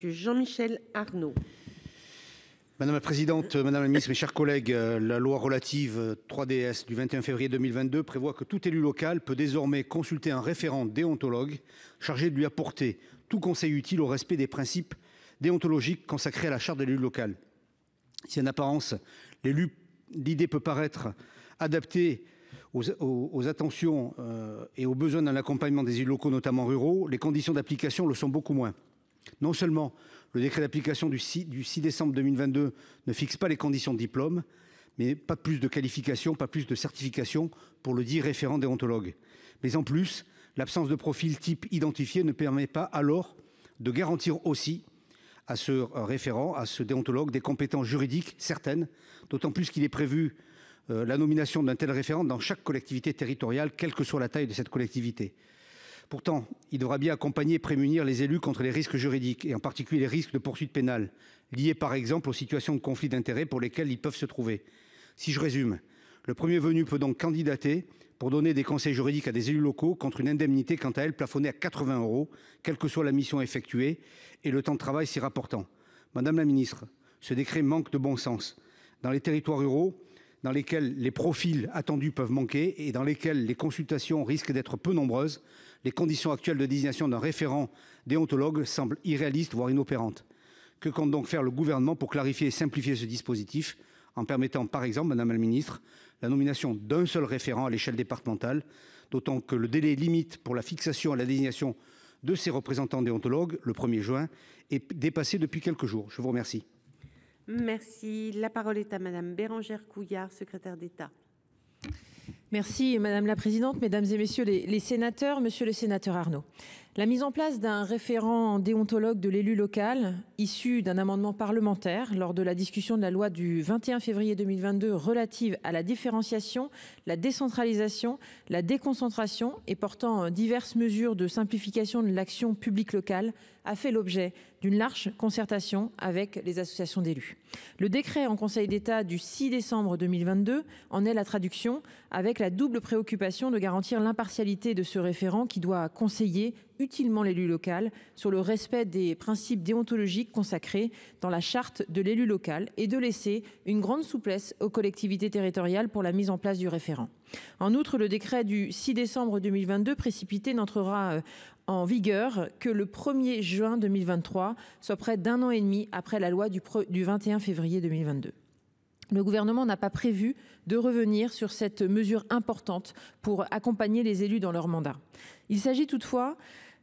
Jean-Michel Arnaud. Madame la présidente, madame la ministre, mes chers collègues, euh, la loi relative 3DS du 21 février 2022 prévoit que tout élu local peut désormais consulter un référent déontologue chargé de lui apporter tout conseil utile au respect des principes déontologiques consacrés à la charte de l'élu local. Si en apparence, l'idée peut paraître adaptée aux, attentions euh, et aux besoins d'un accompagnement des élus locaux, notamment ruraux, les conditions d'application le sont beaucoup moins. Non seulement le décret d'application du 6 décembre 2022 ne fixe pas les conditions de diplôme mais pas plus de qualification, pas plus de certification pour le dit référent déontologue mais en plus l'absence de profil type identifié ne permet pas alors de garantir aussi à ce euh, référent à ce déontologue des compétences juridiques certaines d'autant plus qu'il est prévu. Euh, la nomination d'un tel référent dans chaque collectivité territoriale, quelle que soit la taille de cette collectivité. Pourtant, il devra bien accompagner et prémunir les élus contre les risques juridiques, et en particulier les risques de poursuites pénales, liés par exemple aux situations de conflit d'intérêts pour lesquelles ils peuvent se trouver. Si je résume, le premier venu peut donc candidater pour donner des conseils juridiques à des élus locaux contre une indemnité, quant à elle, plafonnée à 80 euros, quelle que soit la mission effectuée et le temps de travail s'y rapportant. Madame la ministre, ce décret manque de bon sens. Dans les territoires ruraux, dans lesquels les profils attendus peuvent manquer et dans lesquels les consultations risquent d'être peu nombreuses, les conditions actuelles de désignation d'un référent déontologue semblent irréalistes, voire inopérantes. Que compte donc faire le Gouvernement pour clarifier et simplifier ce dispositif en permettant, par exemple, Madame la Ministre, la nomination d'un seul référent à l'échelle départementale, d'autant que le délai limite pour la fixation et la désignation de ces représentants déontologues, le 1er juin, est dépassé depuis quelques jours. Je vous remercie. Merci, la parole est à Madame Bérangère Couillard, secrétaire d'État. Merci madame la présidente, mesdames et messieurs les sénateurs, monsieur le sénateur Arnaud la mise en place d'un référent déontologue de l'élu local, issu d'un amendement parlementaire lors de la discussion de la loi du 21 février 2022 relative à la différenciation, la décentralisation, la déconcentration et portant diverses mesures de simplification de l'action publique locale, a fait l'objet d'une large concertation avec les associations d'élus. Le décret en Conseil d'État du 6 décembre 2022 en est la traduction avec la double préoccupation de garantir l'impartialité de ce référent qui doit conseiller utilement l'élu local sur le respect des principes déontologiques consacrés dans la charte de l'élu local et de laisser une grande souplesse aux collectivités territoriales pour la mise en place du référent. En outre, le décret du 6 décembre 2022 précipité n'entrera euh, en vigueur que le 1er juin 2023, soit près d'un an et demi après la loi du, 21 février 2022. Le gouvernement n'a pas prévu de revenir sur cette mesure importante pour accompagner les élus dans leur mandat. Il s'agit toutefois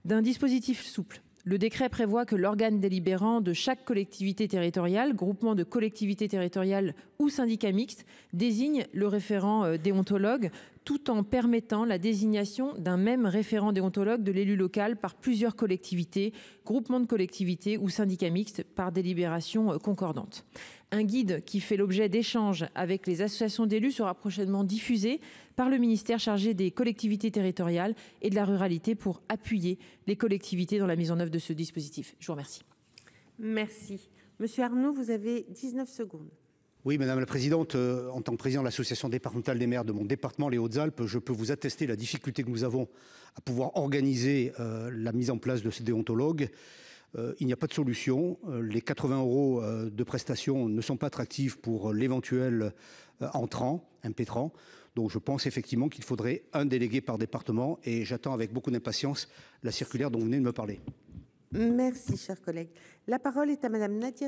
d'un dispositif souple. Le décret prévoit que l'organe délibérant de chaque collectivité territoriale, groupement de collectivités territoriales ou syndicat mixte désigne le référent euh, déontologue tout en permettant la désignation d'un même référent déontologue de l'élu local par plusieurs collectivités, groupements de collectivités ou syndicats mixtes par délibération euh, concordante. Un guide qui fait l'objet d'échanges avec les associations d'élus sera prochainement diffusé par le ministère chargé des collectivités territoriales et de la ruralité pour appuyer les collectivités dans la mise en œuvre de ce dispositif. Je vous remercie. Merci. Monsieur Arnaud, vous avez 19 secondes. Oui, madame la présidente, euh, en tant que président de l'association départementale des maires de mon département, les Hautes-Alpes, je peux vous attester la difficulté que nous avons à pouvoir organiser euh, la mise en place de ces déontologues. Euh, il n'y a pas de solution. Les 80 euros de prestations ne sont pas attractifs pour l'éventuel entrant, impétrant. Donc je pense effectivement qu'il faudrait un délégué par département et j'attends avec beaucoup d'impatience la circulaire dont vous venez de me parler. Merci, cher collègue, la parole est à Madame Nadia